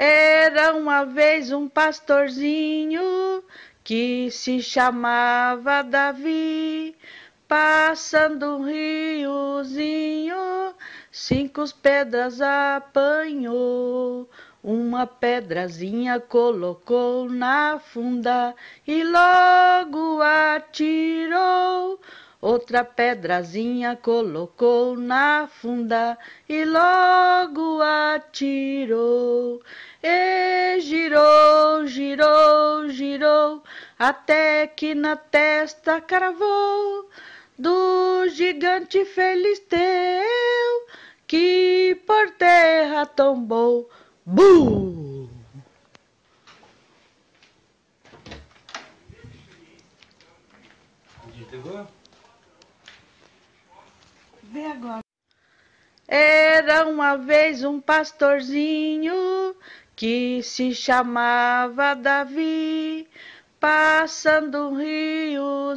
Era uma vez um pastorzinho que se chamava Davi, passando um riozinho, cinco pedras apanhou. Uma pedrazinha colocou na funda e logo atirou. Outra pedrazinha colocou na funda e logo atirou. E girou, girou, girou, até que na testa cravou do gigante Felisteu que por terra tombou. Bum! Entregou? Vê agora. Era uma vez um pastorzinho que se chamava Davi, passando um rio